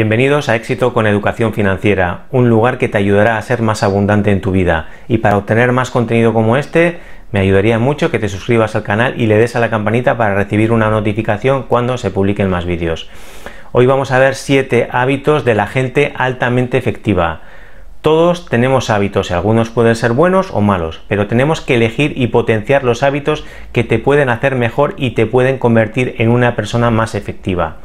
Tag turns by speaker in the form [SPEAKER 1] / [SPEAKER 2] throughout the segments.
[SPEAKER 1] Bienvenidos a Éxito con Educación Financiera, un lugar que te ayudará a ser más abundante en tu vida. Y para obtener más contenido como este, me ayudaría mucho que te suscribas al canal y le des a la campanita para recibir una notificación cuando se publiquen más vídeos. Hoy vamos a ver 7 hábitos de la gente altamente efectiva. Todos tenemos hábitos y algunos pueden ser buenos o malos, pero tenemos que elegir y potenciar los hábitos que te pueden hacer mejor y te pueden convertir en una persona más efectiva.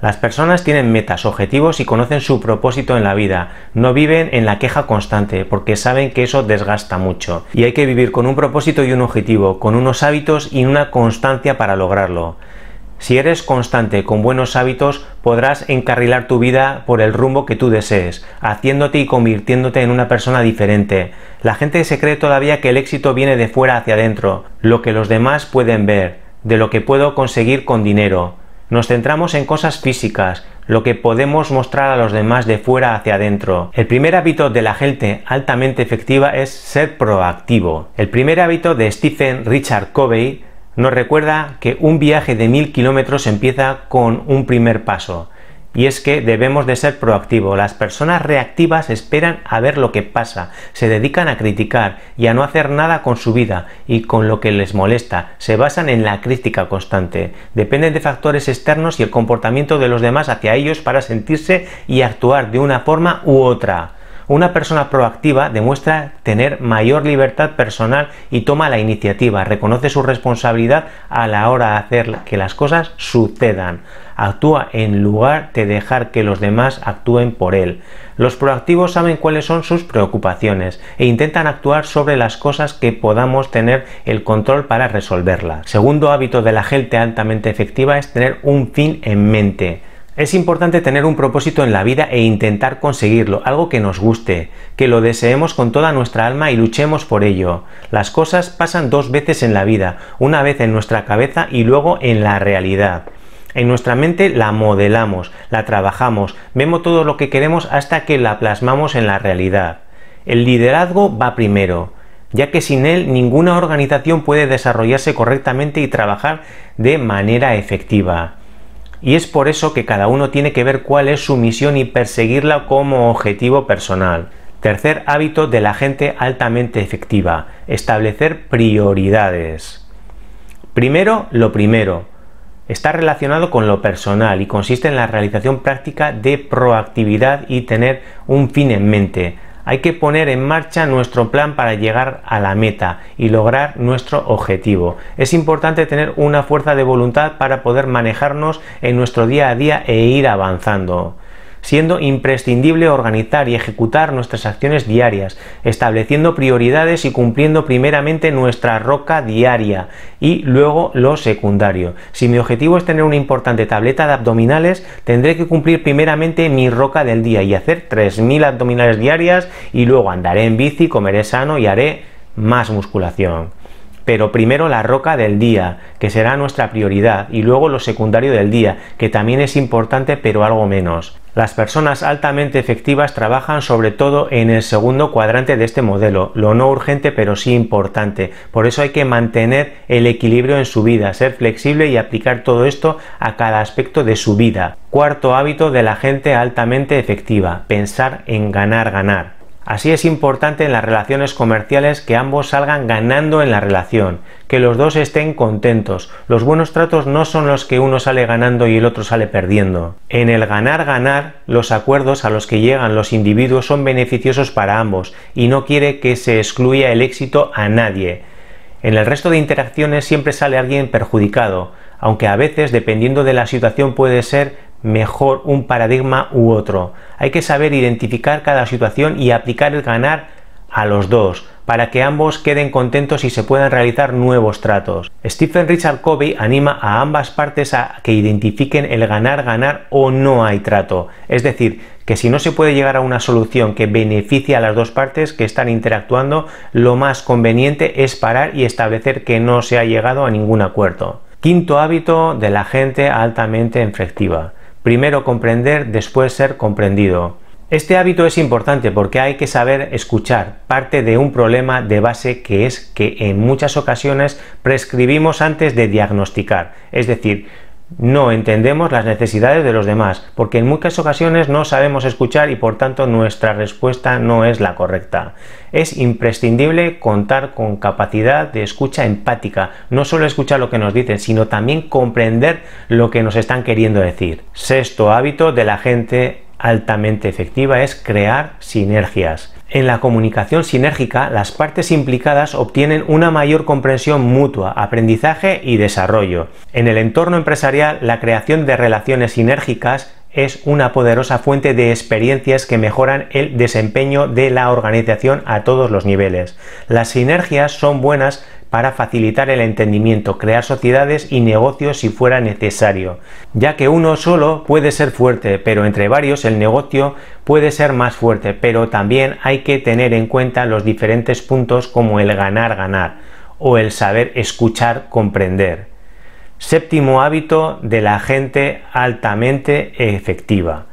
[SPEAKER 1] Las personas tienen metas, objetivos y conocen su propósito en la vida. No viven en la queja constante porque saben que eso desgasta mucho. Y hay que vivir con un propósito y un objetivo, con unos hábitos y una constancia para lograrlo. Si eres constante con buenos hábitos, podrás encarrilar tu vida por el rumbo que tú desees, haciéndote y convirtiéndote en una persona diferente. La gente se cree todavía que el éxito viene de fuera hacia adentro, lo que los demás pueden ver, de lo que puedo conseguir con dinero, nos centramos en cosas físicas, lo que podemos mostrar a los demás de fuera hacia adentro. El primer hábito de la gente altamente efectiva es ser proactivo. El primer hábito de Stephen Richard Covey nos recuerda que un viaje de mil kilómetros empieza con un primer paso y es que debemos de ser proactivos. Las personas reactivas esperan a ver lo que pasa, se dedican a criticar y a no hacer nada con su vida y con lo que les molesta, se basan en la crítica constante, dependen de factores externos y el comportamiento de los demás hacia ellos para sentirse y actuar de una forma u otra. Una persona proactiva demuestra tener mayor libertad personal y toma la iniciativa, reconoce su responsabilidad a la hora de hacer que las cosas sucedan. Actúa en lugar de dejar que los demás actúen por él. Los proactivos saben cuáles son sus preocupaciones e intentan actuar sobre las cosas que podamos tener el control para resolverlas. Segundo hábito de la gente altamente efectiva es tener un fin en mente. Es importante tener un propósito en la vida e intentar conseguirlo, algo que nos guste, que lo deseemos con toda nuestra alma y luchemos por ello. Las cosas pasan dos veces en la vida, una vez en nuestra cabeza y luego en la realidad. En nuestra mente la modelamos, la trabajamos, vemos todo lo que queremos hasta que la plasmamos en la realidad. El liderazgo va primero, ya que sin él ninguna organización puede desarrollarse correctamente y trabajar de manera efectiva y es por eso que cada uno tiene que ver cuál es su misión y perseguirla como objetivo personal. Tercer hábito de la gente altamente efectiva, establecer prioridades. Primero, lo primero. Está relacionado con lo personal y consiste en la realización práctica de proactividad y tener un fin en mente, hay que poner en marcha nuestro plan para llegar a la meta y lograr nuestro objetivo. Es importante tener una fuerza de voluntad para poder manejarnos en nuestro día a día e ir avanzando siendo imprescindible organizar y ejecutar nuestras acciones diarias, estableciendo prioridades y cumpliendo primeramente nuestra roca diaria y luego lo secundario. Si mi objetivo es tener una importante tableta de abdominales, tendré que cumplir primeramente mi roca del día y hacer 3.000 abdominales diarias y luego andaré en bici, comeré sano y haré más musculación pero primero la roca del día, que será nuestra prioridad, y luego lo secundario del día, que también es importante pero algo menos. Las personas altamente efectivas trabajan sobre todo en el segundo cuadrante de este modelo, lo no urgente pero sí importante. Por eso hay que mantener el equilibrio en su vida, ser flexible y aplicar todo esto a cada aspecto de su vida. Cuarto hábito de la gente altamente efectiva, pensar en ganar, ganar. Así es importante en las relaciones comerciales que ambos salgan ganando en la relación, que los dos estén contentos. Los buenos tratos no son los que uno sale ganando y el otro sale perdiendo. En el ganar-ganar, los acuerdos a los que llegan los individuos son beneficiosos para ambos y no quiere que se excluya el éxito a nadie. En el resto de interacciones siempre sale alguien perjudicado, aunque a veces, dependiendo de la situación, puede ser mejor un paradigma u otro. Hay que saber identificar cada situación y aplicar el ganar a los dos, para que ambos queden contentos y se puedan realizar nuevos tratos. Stephen Richard Covey anima a ambas partes a que identifiquen el ganar, ganar o no hay trato. Es decir, que si no se puede llegar a una solución que beneficie a las dos partes que están interactuando, lo más conveniente es parar y establecer que no se ha llegado a ningún acuerdo. Quinto hábito de la gente altamente efectiva primero comprender, después ser comprendido. Este hábito es importante porque hay que saber escuchar parte de un problema de base que es que en muchas ocasiones prescribimos antes de diagnosticar. Es decir, no entendemos las necesidades de los demás, porque en muchas ocasiones no sabemos escuchar y por tanto nuestra respuesta no es la correcta. Es imprescindible contar con capacidad de escucha empática, no solo escuchar lo que nos dicen, sino también comprender lo que nos están queriendo decir. Sexto hábito de la gente altamente efectiva es crear sinergias. En la comunicación sinérgica, las partes implicadas obtienen una mayor comprensión mutua, aprendizaje y desarrollo. En el entorno empresarial, la creación de relaciones sinérgicas es una poderosa fuente de experiencias que mejoran el desempeño de la organización a todos los niveles. Las sinergias son buenas para facilitar el entendimiento, crear sociedades y negocios si fuera necesario, ya que uno solo puede ser fuerte, pero entre varios el negocio puede ser más fuerte, pero también hay que tener en cuenta los diferentes puntos como el ganar, ganar o el saber escuchar, comprender. Séptimo hábito de la gente altamente efectiva.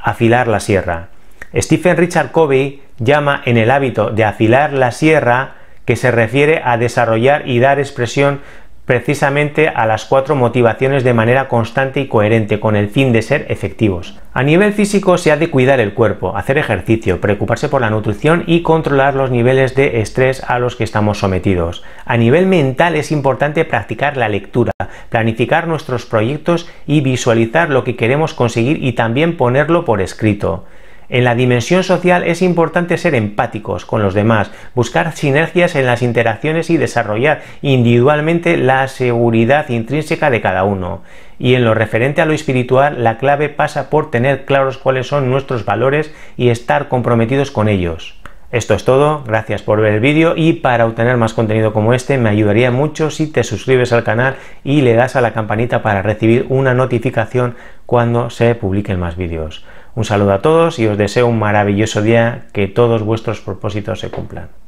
[SPEAKER 1] Afilar la sierra. Stephen Richard Covey llama en el hábito de afilar la sierra que se refiere a desarrollar y dar expresión precisamente a las cuatro motivaciones de manera constante y coherente con el fin de ser efectivos. A nivel físico se ha de cuidar el cuerpo, hacer ejercicio, preocuparse por la nutrición y controlar los niveles de estrés a los que estamos sometidos. A nivel mental es importante practicar la lectura, planificar nuestros proyectos y visualizar lo que queremos conseguir y también ponerlo por escrito. En la dimensión social es importante ser empáticos con los demás, buscar sinergias en las interacciones y desarrollar individualmente la seguridad intrínseca de cada uno. Y en lo referente a lo espiritual, la clave pasa por tener claros cuáles son nuestros valores y estar comprometidos con ellos. Esto es todo, gracias por ver el vídeo y para obtener más contenido como este me ayudaría mucho si te suscribes al canal y le das a la campanita para recibir una notificación cuando se publiquen más vídeos. Un saludo a todos y os deseo un maravilloso día, que todos vuestros propósitos se cumplan.